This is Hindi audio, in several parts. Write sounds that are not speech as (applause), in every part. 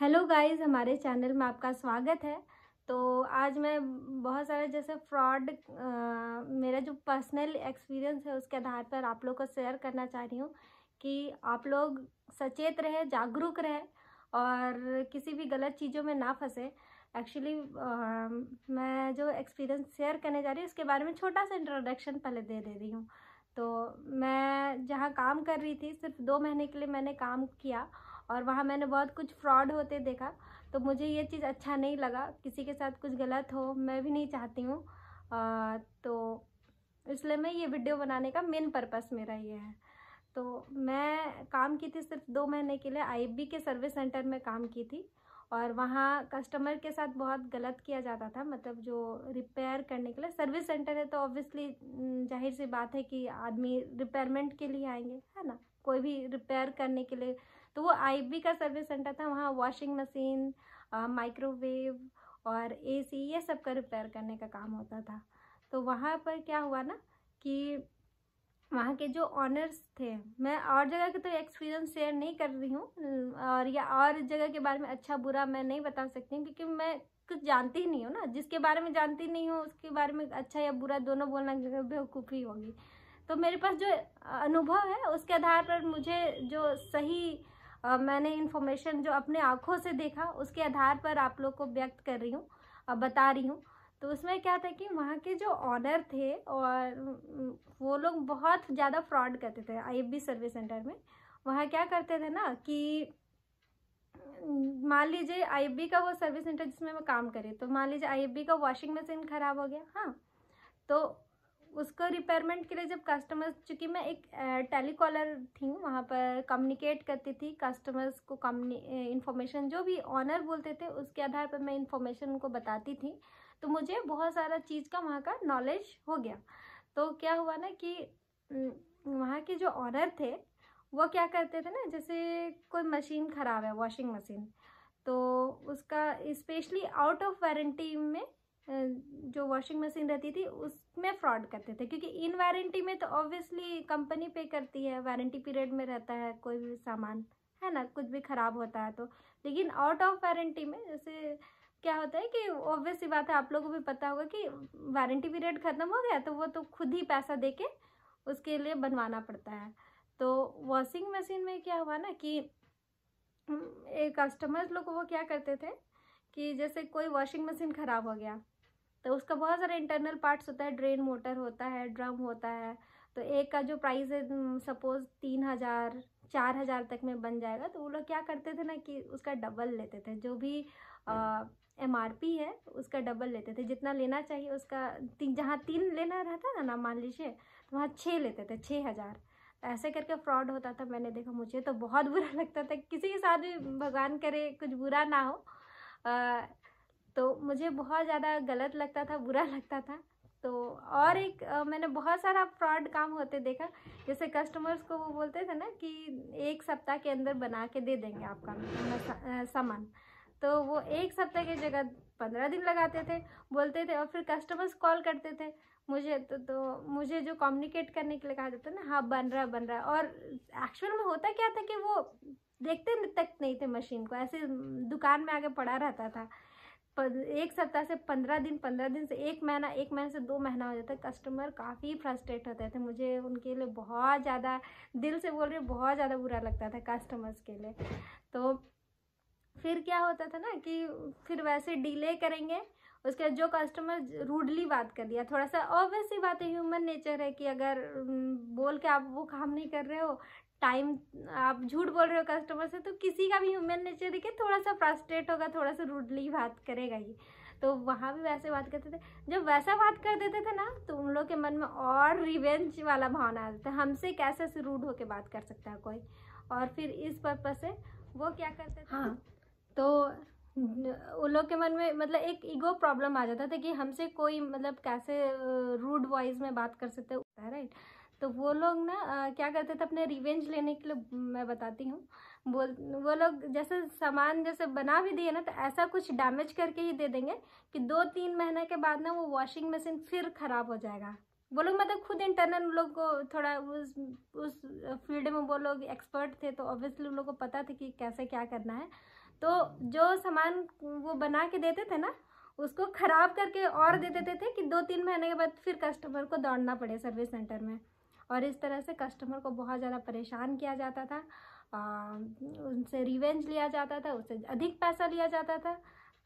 हेलो गाइस हमारे चैनल में आपका स्वागत है तो आज मैं बहुत सारे जैसे फ्रॉड मेरा जो पर्सनल एक्सपीरियंस है उसके आधार पर आप लोग को शेयर करना चाह रही हूँ कि आप लोग सचेत रहें जागरूक रहें और किसी भी गलत चीज़ों में ना फंसे एक्चुअली मैं जो एक्सपीरियंस शेयर करने जा रही हूँ उसके बारे में छोटा सा इंट्रोडक्शन पहले दे दे रही हूँ तो मैं जहाँ काम कर रही थी सिर्फ दो महीने के लिए मैंने काम किया और वहाँ मैंने बहुत कुछ फ्रॉड होते देखा तो मुझे ये चीज़ अच्छा नहीं लगा किसी के साथ कुछ गलत हो मैं भी नहीं चाहती हूँ तो इसलिए मैं ये वीडियो बनाने का मेन पर्पस मेरा ये है तो मैं काम की थी सिर्फ दो महीने के लिए आईबी के सर्विस सेंटर में काम की थी और वहाँ कस्टमर के साथ बहुत गलत किया जाता था मतलब जो रिपेयर करने के लिए सर्विस सेंटर है तो ऑब्वियसली जाहिर सी बात है कि आदमी रिपेयरमेंट के लिए आएंगे है ना कोई भी रिपेयर करने के लिए तो वो आईबी का सर्विस सेंटर था वहाँ वॉशिंग मशीन माइक्रोवेव और एसी ये सब का रिपेयर करने का काम होता था तो वहाँ पर क्या हुआ ना कि वहाँ के जो ऑनर्स थे मैं और जगह के तो एक्सपीरियंस शेयर नहीं कर रही हूँ और या और जगह के बारे में अच्छा बुरा मैं नहीं बता सकती क्योंकि मैं कुछ जानती ही नहीं हूँ ना जिसके बारे में जानती नहीं हूँ उसके बारे में अच्छा या बुरा दोनों बोलना बेवकूफ़ी होगी तो मेरे पास जो अनुभव है उसके आधार पर मुझे जो सही मैंने इन्फॉर्मेशन जो अपने आँखों से देखा उसके आधार पर आप लोग को व्यक्त कर रही हूँ बता रही हूँ तो उसमें क्या था कि वहाँ के जो ऑनर थे और वो लोग बहुत ज़्यादा फ्रॉड करते थे आई सर्विस सेंटर में वहाँ क्या करते थे ना कि मान लीजिए आई का वो सर्विस सेंटर जिसमें मैं काम करी तो मान लीजिए आई का वॉशिंग मशीन ख़राब हो गया हाँ तो उसको रिपेयरमेंट के लिए जब कस्टमर्स चूँकि मैं एक टेलीकॉलर थी वहाँ पर कम्युनिकेट करती थी कस्टमर्स को इन्फॉर्मेशन जो भी ऑनर बोलते थे उसके आधार पर मैं इन्फॉर्मेशन उनको बताती थी तो मुझे बहुत सारा चीज़ का वहाँ का नॉलेज हो गया तो क्या हुआ ना कि वहाँ के जो ऑनर थे वो क्या करते थे ना जैसे कोई मशीन ख़राब है वॉशिंग मशीन तो उसका इस्पेशली आउट ऑफ वारंटी में जो वॉशिंग मशीन रहती थी उसमें फ्रॉड करते थे क्योंकि इन वारंटी में तो ऑब्वियसली कंपनी पे करती है वारंटी पीरियड में रहता है कोई भी सामान है ना कुछ भी ख़राब होता है तो लेकिन आउट ऑफ वारंटी में जैसे क्या होता है कि ऑब्वियस ही बात है आप लोगों को भी पता होगा कि वारंटी पीरियड ख़त्म हो गया तो वो तो खुद ही पैसा दे के उसके लिए बनवाना पड़ता है तो वॉशिंग मशीन में क्या हुआ ना कि हम्म, कस्टमर्स लोग वो क्या करते थे कि जैसे कोई वॉशिंग मशीन ख़राब हो गया तो उसका बहुत सारे इंटरनल पार्ट्स होता है ड्रेन मोटर होता है ड्रम होता है तो एक का जो प्राइस है सपोज तीन हज़ार चार हज़ार तक में बन जाएगा तो वो लोग क्या करते थे ना कि उसका डबल लेते थे जो भी एम आर पी है उसका डबल लेते थे जितना लेना चाहिए उसका तीन जहाँ तीन लेना रहता था ना मान लीजिए तो वहाँ छः लेते थे छः हज़ार तो ऐसे करके फ्रॉड होता था मैंने देखा मुझे तो बहुत बुरा (laughs) लगता था किसी के साथ भी भगवान करे कुछ बुरा ना हो आ, तो मुझे बहुत ज़्यादा गलत लगता था बुरा लगता था तो और हाँ। एक आ, मैंने बहुत सारा फ्रॉड काम होते देखा जैसे कस्टमर्स को वो बोलते थे ना कि एक सप्ताह के अंदर बना के दे देंगे आपका मतलब सामान तो वो एक सप्ताह की जगह पंद्रह दिन लगाते थे बोलते थे और फिर कस्टमर्स कॉल करते थे मुझे तो तो मुझे जो कम्युनिकेट करने के लिए कहा जाता ना हाँ बन रहा बन रहा और एक्चुअल में होता क्या था कि वो देखते तक नहीं थे मशीन को ऐसे दुकान में आगे पड़ा रहता था एक सप्ताह से पंद्रह दिन पंद्रह दिन से एक महीना एक महीने से दो महीना हो जाता है कस्टमर काफ़ी फ्रस्ट्रेट होते थे मुझे उनके लिए बहुत ज़्यादा दिल से बोल रही बहुत ज़्यादा बुरा लगता था कस्टमर्स के लिए तो फिर क्या होता था ना कि फिर वैसे डिले करेंगे उसके बाद जो कस्टमर रूडली बात कर दिया थोड़ा सा ऑब्वियस ही बात है ह्यूमन नेचर है कि अगर बोल के आप वो काम नहीं कर रहे हो टाइम आप झूठ बोल रहे हो कस्टमर से तो किसी का भी ह्यूमन नेचर देखिए थोड़ा सा फ्रस्ट्रेट होगा थोड़ा सा रूडली बात करेगा ही तो वहाँ भी वैसे बात करते थे जब वैसा बात कर देते थे ना तो उन लोग के मन में और रिवेंज वाला भावना आ जाता है हमसे कैसे से रूड होकर बात कर सकता है कोई और फिर इस पर्पज से वो क्या करते थे हाँ तो हम्म। उन लोग के मन में मतलब एक ईगो प्रॉब्लम आ जाता था कि हमसे कोई मतलब कैसे रूड वॉइस में बात कर सकते होता है राइट तो वो लोग ना क्या करते थे अपने रिवेंज लेने के लिए मैं बताती हूँ बोल वो लोग जैसे सामान जैसे बना भी दिए ना तो ऐसा कुछ डैमेज करके ही दे देंगे कि दो तीन महीने के बाद ना वो वॉशिंग मशीन फिर ख़राब हो जाएगा वो लोग मतलब खुद इंटरनल उन लोग को थोड़ा उस उस फील्ड में वो लोग एक्सपर्ट थे तो ऑब्वियसली उन लोग को पता था कि कैसे क्या करना है तो जो सामान वो बना के देते थे ना उसको ख़राब करके और दे देते थे कि दो तीन महीने के बाद फिर कस्टमर को दौड़ना पड़े सर्विस सेंटर में और इस तरह से कस्टमर को बहुत ज़्यादा परेशान किया जाता था आ, उनसे रिवेंज लिया जाता था उससे अधिक पैसा लिया जाता था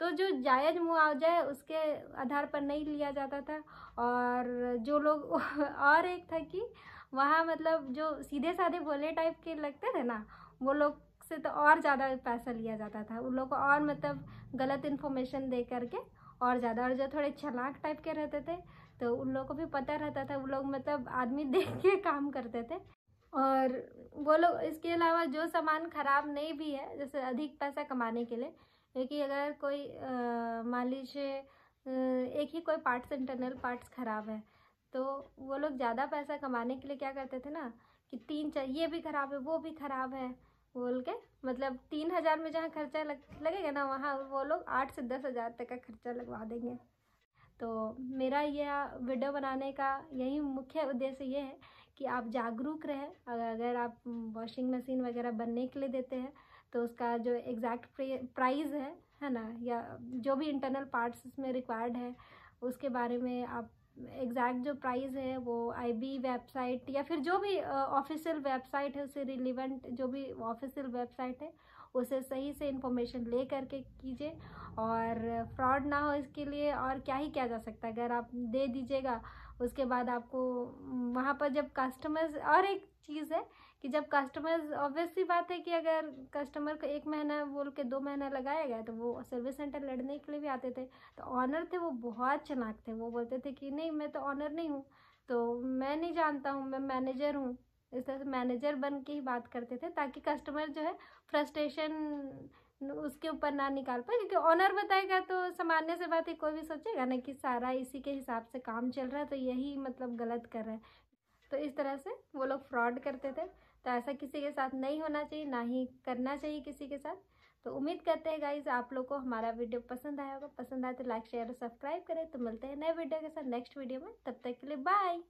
तो जो जायज़ मुआवजा है उसके आधार पर नहीं लिया जाता था और जो लोग (laughs) और एक था कि वहाँ मतलब जो सीधे साधे बोले टाइप के लगते थे ना वो लोग से तो और ज़्यादा पैसा लिया जाता था उन लोग को और मतलब गलत इन्फॉर्मेशन दे करके और ज़्यादा और जो थोड़े छलाक टाइप के रहते थे तो उन लोग को भी पता रहता था वो लोग मतलब आदमी (laughs) देख के काम करते थे और वो लोग इसके अलावा जो सामान ख़राब नहीं भी है जैसे अधिक पैसा कमाने के लिए क्योंकि अगर कोई मान लीजिए एक ही कोई पार्ट्स इंटरनल पार्ट्स ख़राब है तो वो लोग ज़्यादा पैसा कमाने के लिए क्या करते थे ना कि तीन चार ये भी ख़राब है वो भी ख़राब है बोल के मतलब तीन हज़ार में जहाँ खर्चा लग, लगेगा ना वहाँ वो लोग आठ से दस हज़ार तक का खर्चा लगवा देंगे तो मेरा यह वीडियो बनाने का यही मुख्य उद्देश्य ये है कि आप जागरूक रहें अगर आप वॉशिंग मशीन वगैरह बनने के लिए देते हैं तो उसका जो एग्जैक्ट प्राइस है है ना या जो भी इंटरनल पार्ट्स इसमें रिक्वायर्ड है उसके बारे में आप एग्जैक्ट जो प्राइस है वो आईबी वेबसाइट या फिर जो भी ऑफिशियल वेबसाइट है उससे रिलीवेंट जो भी ऑफिशियल वेबसाइट है उसे सही से इन्फॉर्मेशन ले करके कीजिए और फ्रॉड ना हो इसके लिए और क्या ही किया जा सकता है अगर आप दे दीजिएगा उसके बाद आपको वहाँ पर जब कस्टमर्स और एक चीज़ है कि जब कस्टमर ऑब्वियस बात है कि अगर कस्टमर को एक महीना बोल के दो महीना लगाया गया तो वो सर्विस सेंटर लड़ने के लिए भी आते थे तो ऑनर थे वो बहुत चनाक थे वो बोलते थे कि नहीं मैं तो ऑनर नहीं हूँ तो मैं नहीं जानता हूँ मैं मैनेजर हूँ इस तरह से मैनेजर बन के ही बात करते थे ताकि कस्टमर जो है फ्रस्ट्रेशन उसके ऊपर ना निकाल पाए क्योंकि ऑनर बताएगा तो सामान्य से बात है कोई भी सोचेगा ना कि सारा इसी के हिसाब से काम चल रहा है तो यही मतलब गलत कर रहा है तो इस तरह से वो लोग फ्रॉड करते थे तो ऐसा किसी के साथ नहीं होना चाहिए ना ही करना चाहिए किसी के साथ तो उम्मीद करते हैं गाइज आप लोग को हमारा वीडियो पसंद आया होगा पसंद आए तो लाइक शेयर और सब्सक्राइब करें तो मिलते हैं नए वीडियो के साथ नेक्स्ट वीडियो में तब तक के लिए बाय